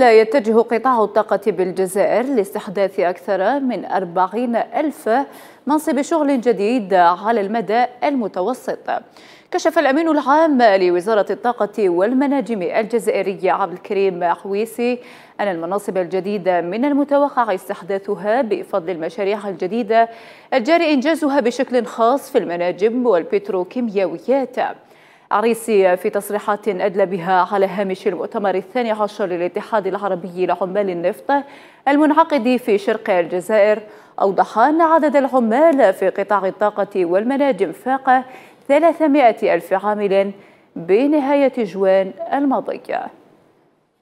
لا يتجه قطاع الطاقة بالجزائر لاستحداث أكثر من 40 ألف منصب شغل جديد على المدى المتوسط كشف الأمين العام لوزارة الطاقة والمناجم الجزائرية عبد الكريم حويسي أن المناصب الجديدة من المتوقع استحداثها بفضل المشاريع الجديدة الجاري إنجازها بشكل خاص في المناجم والبتروكيماويات عريسي في تصريحات أدلى بها على هامش المؤتمر الثاني عشر للاتحاد العربي لعمال النفط المنعقد في شرق الجزائر أوضح أن عدد العمال في قطاع الطاقة والمناجم فاق 300 ألف عامل بنهاية جوان الماضية